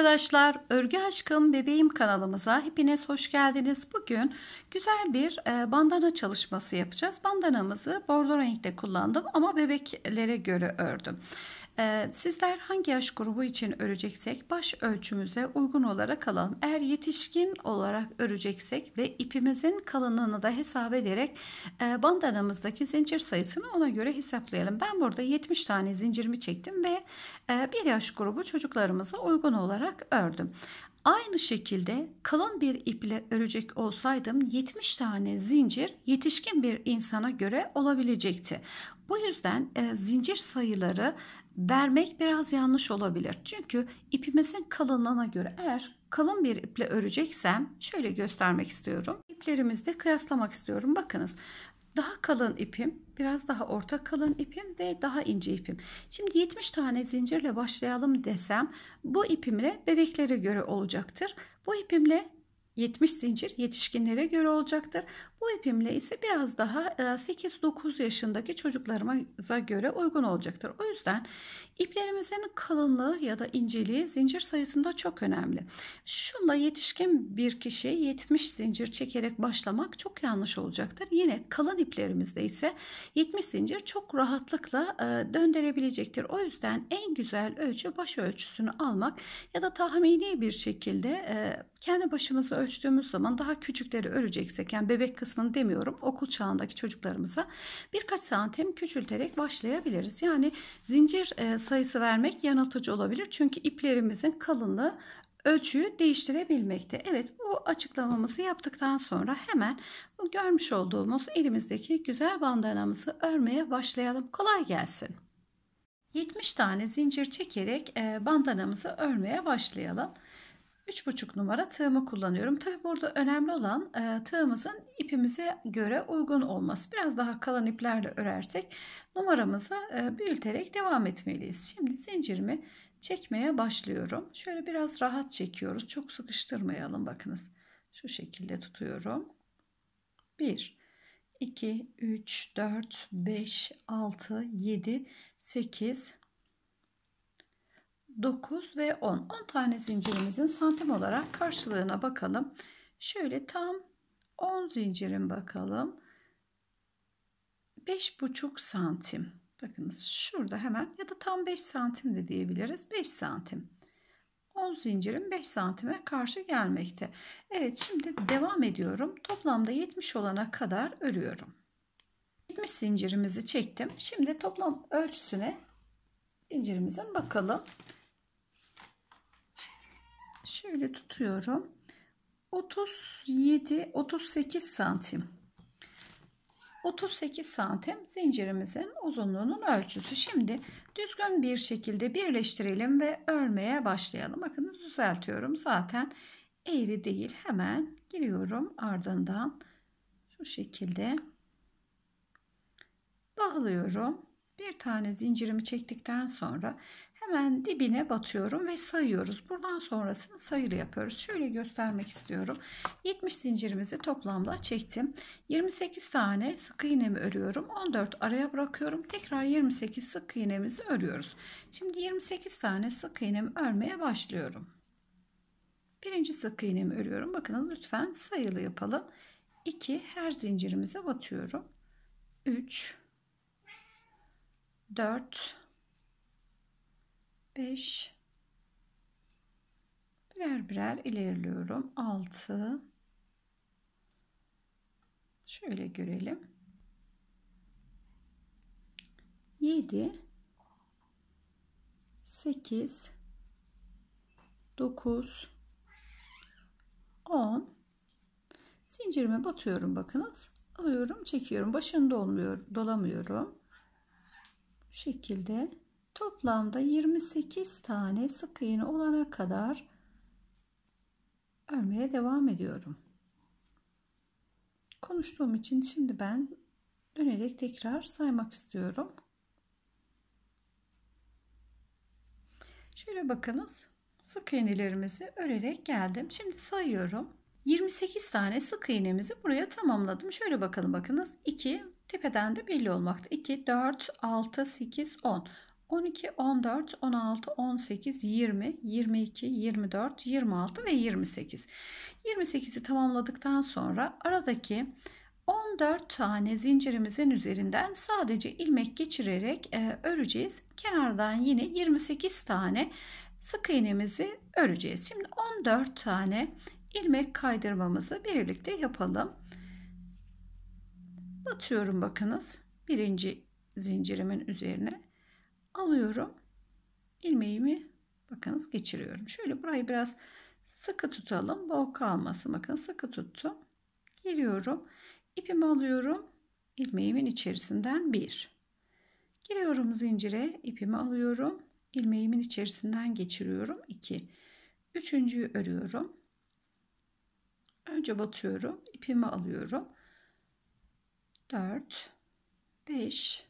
arkadaşlar, Örgü Aşkım Bebeğim kanalımıza hepiniz hoş geldiniz. Bugün güzel bir e, bandana çalışması yapacağız. Bandanamızı bordo renkte kullandım ama bebeklere göre ördüm. Ee, sizler hangi yaş grubu için öreceksek baş ölçümüze uygun olarak alalım. Eğer yetişkin olarak öreceksek ve ipimizin kalınlığını da hesap ederek e, bandanamızdaki zincir sayısını ona göre hesaplayalım. Ben burada 70 tane zincirimi çektim ve e, bir yaş grubu çocuklarımıza uygun olarak ördüm. Aynı şekilde kalın bir iple örecek olsaydım 70 tane zincir yetişkin bir insana göre olabilecekti. Bu yüzden e, zincir sayıları vermek biraz yanlış olabilir. Çünkü ipimizin kalınlığına göre eğer kalın bir iple öreceksem şöyle göstermek istiyorum. İplerimizde kıyaslamak istiyorum. Bakınız daha kalın ipim, biraz daha orta kalın ipim ve daha ince ipim. Şimdi 70 tane zincirle başlayalım desem bu ipimle bebeklere göre olacaktır. Bu ipimle 70 zincir yetişkinlere göre olacaktır. Bu ipimle ise biraz daha 8-9 e, yaşındaki çocuklarımıza göre uygun olacaktır. O yüzden iplerimizin kalınlığı ya da inceliği zincir sayısında çok önemli. Şunda yetişkin bir kişi 70 zincir çekerek başlamak çok yanlış olacaktır. Yine kalın iplerimizde ise 70 zincir çok rahatlıkla e, döndürebilecektir. O yüzden en güzel ölçü baş ölçüsünü almak ya da tahmini bir şekilde e, kendi başımızı ölçtüğümüz zaman daha küçükleri öreceksek yani bebek kısmı kısmını demiyorum. Okul çağındaki çocuklarımıza birkaç santim küçülterek başlayabiliriz. Yani zincir e, sayısı vermek yanıltıcı olabilir. Çünkü iplerimizin kalınlığı ölçüyü değiştirebilmekte. Evet bu açıklamamızı yaptıktan sonra hemen bu görmüş olduğumuz elimizdeki güzel bandanamızı örmeye başlayalım. Kolay gelsin. 70 tane zincir çekerek e, bandanamızı örmeye başlayalım. 3,5 numara tığımı kullanıyorum. Tabi burada önemli olan e, tığımızın ipimize göre uygun olması. Biraz daha kalan iplerle örersek numaramızı e, büyüterek devam etmeliyiz. Şimdi zincirimi çekmeye başlıyorum. Şöyle biraz rahat çekiyoruz. Çok sıkıştırmayalım bakınız. Şu şekilde tutuyorum. 1 2 3 4 5 6 7 8 9 ve 10. 10 tane zincirimizin santim olarak karşılığına bakalım. Şöyle tam 10 zincirin bakalım. 5 buçuk santim. Bakınız şurada hemen ya da tam 5 santim de diyebiliriz. 5 santim. 10 zincirin 5 santime karşı gelmekte. Evet şimdi devam ediyorum. Toplamda 70 olana kadar örüyorum. 70 zincirimizi çektim. Şimdi toplam ölçüsüne zincirimizin bakalım şöyle tutuyorum 37 38 santim 38 santim zincirimizin uzunluğunun ölçüsü şimdi düzgün bir şekilde birleştirelim ve örmeye başlayalım bakın düzeltiyorum zaten eğri değil hemen giriyorum ardından şu şekilde bağlıyorum bir tane zincirimi çektikten sonra hemen dibine batıyorum ve sayıyoruz. Buradan sonrasını sayılı yapıyoruz. Şöyle göstermek istiyorum. 70 zincirimizi toplamda çektim. 28 tane sık iğnemi örüyorum. 14 araya bırakıyorum. Tekrar 28 sık iğnemizi örüyoruz. Şimdi 28 tane sık iğnemi örmeye başlıyorum. Birinci sık iğnemi örüyorum. Bakınız lütfen sayılı yapalım. 2 her zincirimize batıyorum. 3 4 5 birer birer ilerliyorum 6 şöyle görelim 7 8 9 10 zincirime batıyorum bakınız alıyorum çekiyorum başını dolmuyor dolamıyorum bu şekilde toplamda 28 tane sık iğne olana kadar örmeye devam ediyorum. Konuştuğum için şimdi ben dönerek tekrar saymak istiyorum. Şöyle bakınız. Sık iğnelerimizi örerek geldim. Şimdi sayıyorum. 28 tane sık iğnemizi buraya tamamladım. Şöyle bakalım bakınız. 2 tepeden de belli olmakta. 2, 4, 6, 8, 10. 12, 14, 16, 18, 20, 22, 24, 26 ve 28. 28'i tamamladıktan sonra aradaki 14 tane zincirimizin üzerinden sadece ilmek geçirerek e, öreceğiz. Kenardan yine 28 tane sık iğnemizi öreceğiz. Şimdi 14 tane ilmek kaydırmamızı birlikte yapalım. Batıyorum bakınız. Birinci zincirimin üzerine alıyorum. ilmeğimi bakınız geçiriyorum. Şöyle burayı biraz sıkı tutalım. Bol kalmasın. Bakın sıkı tuttum. Giriyorum. ipimi alıyorum. ilmeğimin içerisinden bir. Giriyorum zincire. ipimi alıyorum. ilmeğimin içerisinden geçiriyorum. iki. Üçüncüyü örüyorum. Önce batıyorum. ipimi alıyorum. 4 beş.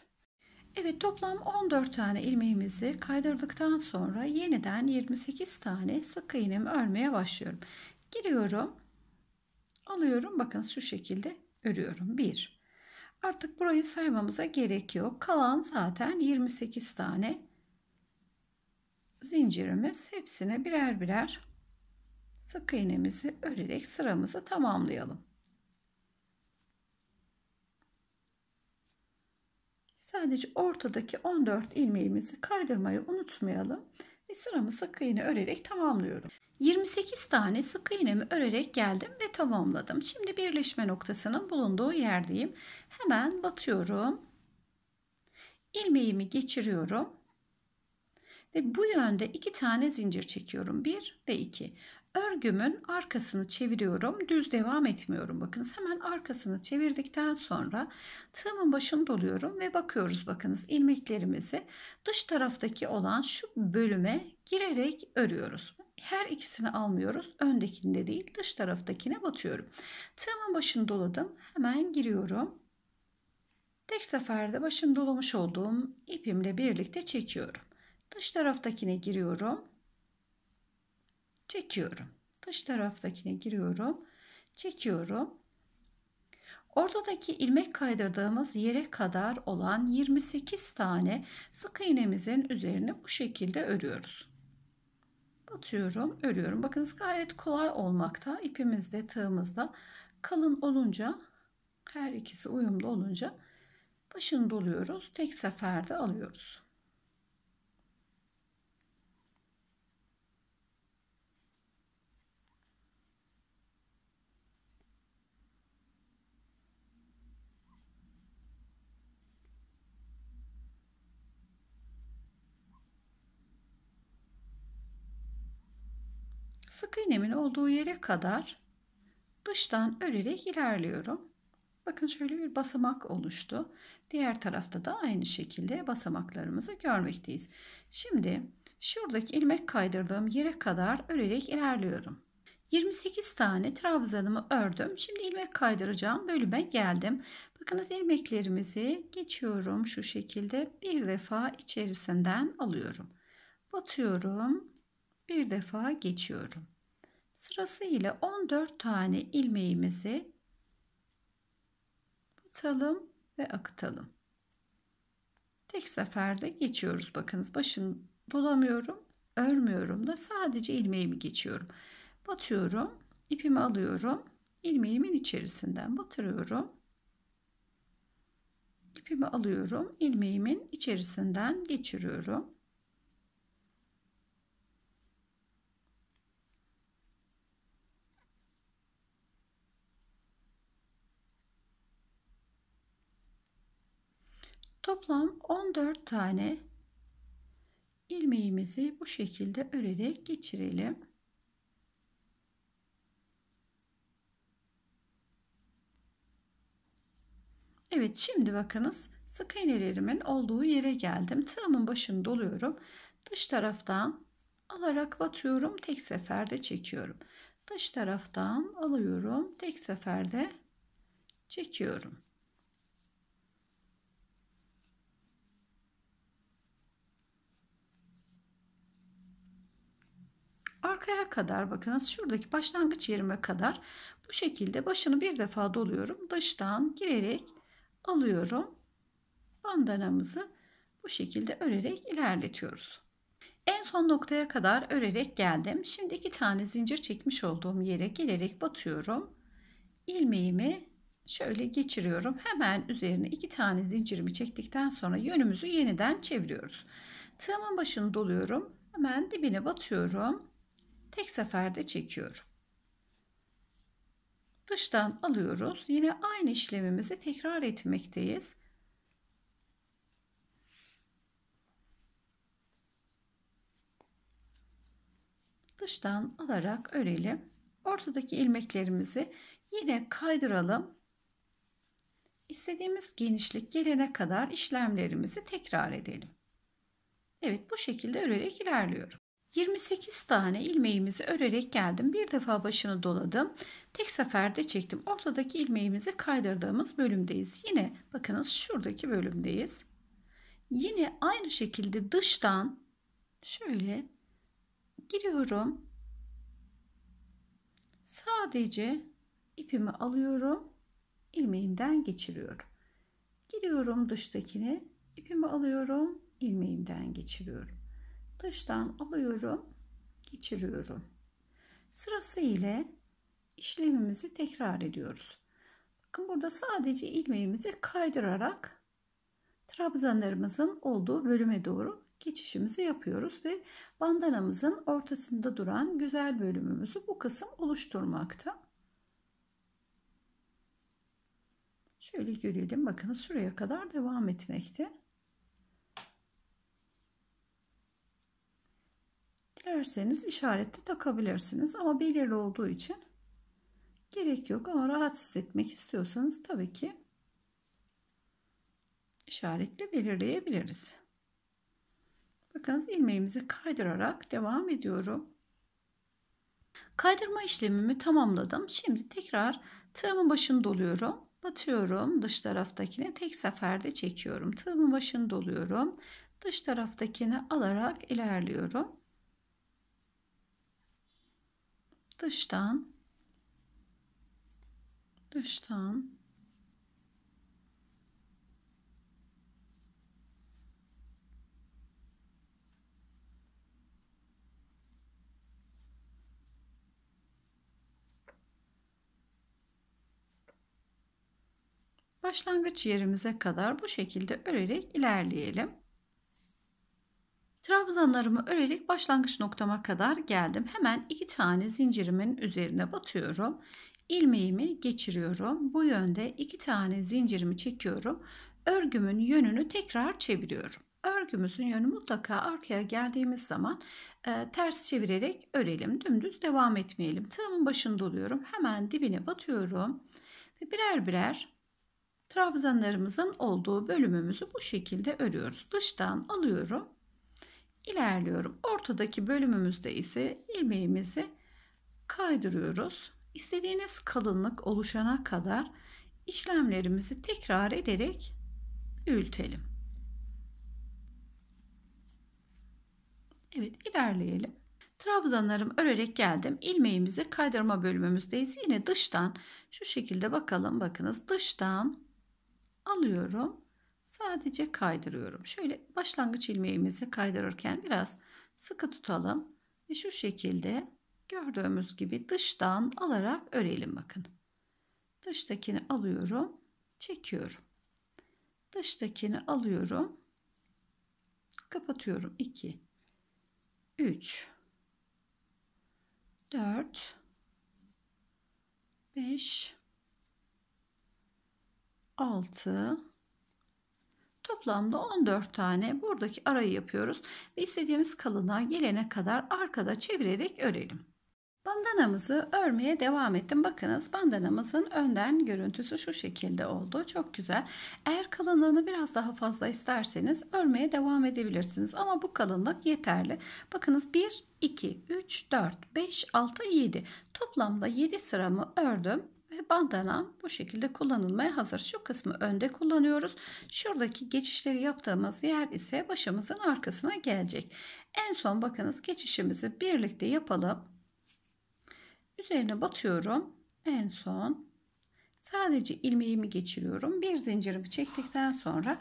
Evet toplam 14 tane ilmeğimizi kaydırdıktan sonra yeniden 28 tane sık iğnemi örmeye başlıyorum. Giriyorum. Alıyorum. Bakın şu şekilde örüyorum. 1. Artık burayı saymamıza gerek yok. Kalan zaten 28 tane zincirimiz. Hepsine birer birer sık iğnemizi örerek sıramızı tamamlayalım. Sadece ortadaki 14 ilmeğimizi kaydırmayı unutmayalım. Ve sıramı sık iğne örerek tamamlıyorum. 28 tane sık iğnemi örerek geldim ve tamamladım. Şimdi birleşme noktasının bulunduğu yerdeyim. Hemen batıyorum. ilmeğimi geçiriyorum ve bu yönde iki tane zincir çekiyorum. bir ve iki örgümün arkasını çeviriyorum. Düz devam etmiyorum. Bakınız, hemen arkasını çevirdikten sonra tığımın başını doluyorum ve bakıyoruz bakınız ilmeklerimizi dış taraftaki olan şu bölüme girerek örüyoruz. Her ikisini almıyoruz. Öndekinde değil dış taraftakine batıyorum. Tığımın başını doladım. Hemen giriyorum. Tek seferde başını dolamış olduğum ipimle birlikte çekiyorum. Dış taraftakine giriyorum çekiyorum. Dış taraftakine giriyorum. Çekiyorum. Ortadaki ilmek kaydırdığımız yere kadar olan 28 tane sık iğnemizin üzerine bu şekilde örüyoruz. Batıyorum, örüyorum. Bakınız gayet kolay olmakta. İpimizde, tığımızda kalın olunca her ikisi uyumlu olunca başını doluyoruz. Tek seferde alıyoruz. sık iğnemin olduğu yere kadar dıştan örerek ilerliyorum. Bakın şöyle bir basamak oluştu. Diğer tarafta da aynı şekilde basamaklarımızı görmekteyiz. Şimdi şuradaki ilmek kaydırdığım yere kadar örerek ilerliyorum. 28 tane trabzanımı ördüm. Şimdi ilmek kaydıracağım bölüme geldim. Bakınız ilmeklerimizi geçiyorum şu şekilde bir defa içerisinden alıyorum. Batıyorum bir defa geçiyorum. Sırasıyla 14 tane ilmeğimizi batalım ve akıtalım. Tek seferde geçiyoruz. Bakınız başını dolamıyorum, örmüyorum da sadece ilmeğimi geçiyorum. Batıyorum, ipimi alıyorum, ilmeğimin içerisinden batırıyorum. İpimi alıyorum, ilmeğimin içerisinden geçiriyorum. Toplam 14 tane ilmeğimizi bu şekilde örerek geçirelim. Evet şimdi bakınız sık iğnelerimin olduğu yere geldim. Tığımın başını doluyorum. Dış taraftan alarak batıyorum. Tek seferde çekiyorum. Dış taraftan alıyorum. Tek seferde çekiyorum. arkaya kadar bakınız şuradaki başlangıç yerime kadar bu şekilde başını bir defa doluyorum. Dıştan girerek alıyorum. Bandanamızı bu şekilde örerek ilerletiyoruz. En son noktaya kadar örerek geldim. Şimdi iki tane zincir çekmiş olduğum yere gelerek batıyorum. ilmeğimi şöyle geçiriyorum. Hemen üzerine iki tane zincirimi çektikten sonra yönümüzü yeniden çeviriyoruz. Tığımın başını doluyorum. Hemen dibine batıyorum tek seferde çekiyorum. Dıştan alıyoruz. Yine aynı işlemimizi tekrar etmekteyiz. Dıştan alarak örelim. Ortadaki ilmeklerimizi yine kaydıralım. İstediğimiz genişlik gelene kadar işlemlerimizi tekrar edelim. Evet bu şekilde örerek ilerliyorum. 28 tane ilmeğimizi örerek geldim. Bir defa başını doladım. Tek seferde çektim. Ortadaki ilmeğimizi kaydırdığımız bölümdeyiz. Yine bakınız şuradaki bölümdeyiz. Yine aynı şekilde dıştan şöyle giriyorum. Sadece ipimi alıyorum. ilmeğimden geçiriyorum. Giriyorum dıştakine. ipimi alıyorum. ilmeğimden geçiriyorum dıştan alıyorum, geçiriyorum. Sırası ile işlemimizi tekrar ediyoruz. Bakın burada sadece ilmeğimizi kaydırarak trabzanlarımızın olduğu bölüme doğru geçişimizi yapıyoruz ve bandanamızın ortasında duran güzel bölümümüzü bu kısım oluşturmakta. Şöyle görelim bakın şuraya kadar devam etmekte. Dilerseniz işarette takabilirsiniz ama belirli olduğu için gerek yok ama rahat hissetmek istiyorsanız tabii ki işaretle belirleyebiliriz. Bakınız ilmeğimizi kaydırarak devam ediyorum. Kaydırma işlemimi tamamladım. Şimdi tekrar tığımın başını doluyorum. Batıyorum dış taraftakine tek seferde çekiyorum. Tığımın başını doluyorum. Dış taraftakini alarak ilerliyorum. dıştan dıştan başlangıç yerimize kadar bu şekilde örerek ilerleyelim. Trabzanlarımı örerek başlangıç noktama kadar geldim. Hemen iki tane zincirimin üzerine batıyorum. Ilmeğimi geçiriyorum. Bu yönde iki tane zincirimi çekiyorum. Örgümün yönünü tekrar çeviriyorum. Örgümüzün yönü mutlaka arkaya geldiğimiz zaman e, ters çevirerek örelim. Dümdüz devam etmeyelim. Tığımın başında oluyorum. Hemen dibine batıyorum. Ve birer birer trabzanlarımızın olduğu bölümümüzü bu şekilde örüyoruz. Dıştan alıyorum ilerliyorum. Ortadaki bölümümüzde ise ilmeğimizi kaydırıyoruz. İstediğiniz kalınlık oluşana kadar işlemlerimizi tekrar ederek ültelim. Evet ilerleyelim. Trabzanlarım örerek geldim. İlmeğimizi kaydırma bölümümüzdeyiz. Yine dıştan şu şekilde bakalım. Bakınız dıştan alıyorum sadece kaydırıyorum. Şöyle başlangıç ilmeğimizi kaydırırken biraz sıkı tutalım ve şu şekilde gördüğümüz gibi dıştan alarak örelim bakın. Dıştakini alıyorum, çekiyorum. Dıştakini alıyorum, kapatıyorum. 2 3 4 5 6 Toplamda 14 tane buradaki arayı yapıyoruz ve istediğimiz kalınlığa gelene kadar arkada çevirerek örelim. Bandanamızı örmeye devam ettim. Bakınız bandanamızın önden görüntüsü şu şekilde oldu. Çok güzel. Eğer kalınlığını biraz daha fazla isterseniz örmeye devam edebilirsiniz. Ama bu kalınlık yeterli. Bakınız 1, 2, 3, 4, 5, 6, 7. Toplamda 7 sıramı ördüm. Bandana bu şekilde kullanılmaya hazır. Şu kısmı önde kullanıyoruz. Şuradaki geçişleri yaptığımız yer ise başımızın arkasına gelecek. En son bakınız geçişimizi birlikte yapalım. Üzerine batıyorum. En son sadece ilmeğimi geçiriyorum. Bir zincirimi çektikten sonra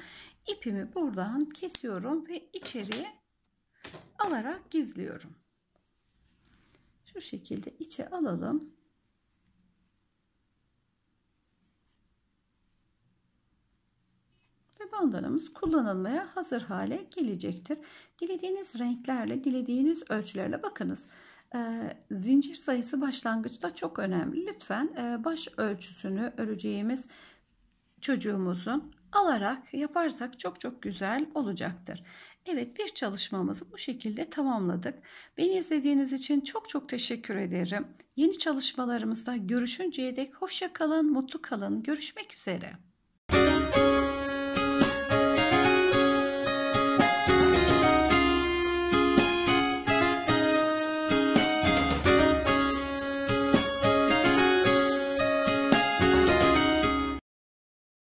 ipimi buradan kesiyorum ve içeriye alarak gizliyorum. Şu şekilde içe alalım. fandanamız kullanılmaya hazır hale gelecektir. Dilediğiniz renklerle, dilediğiniz ölçülerle bakınız. E, zincir sayısı başlangıçta çok önemli. Lütfen e, baş ölçüsünü öreceğimiz çocuğumuzun alarak yaparsak çok çok güzel olacaktır. Evet bir çalışmamızı bu şekilde tamamladık. Beni izlediğiniz için çok çok teşekkür ederim. Yeni çalışmalarımızda görüşünceye dek hoşça kalın, mutlu kalın. Görüşmek üzere.